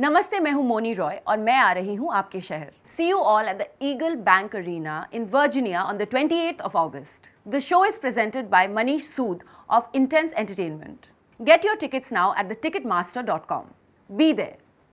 नमस्ते मैं हूं मोनी रॉय और मैं आ रही हूं आपके शहर see you all at the Eagle Bank Arena in Virginia on the 28th of August the show is presented by Manish Sood of Intense Entertainment get your tickets now at the Ticketmaster dot com be there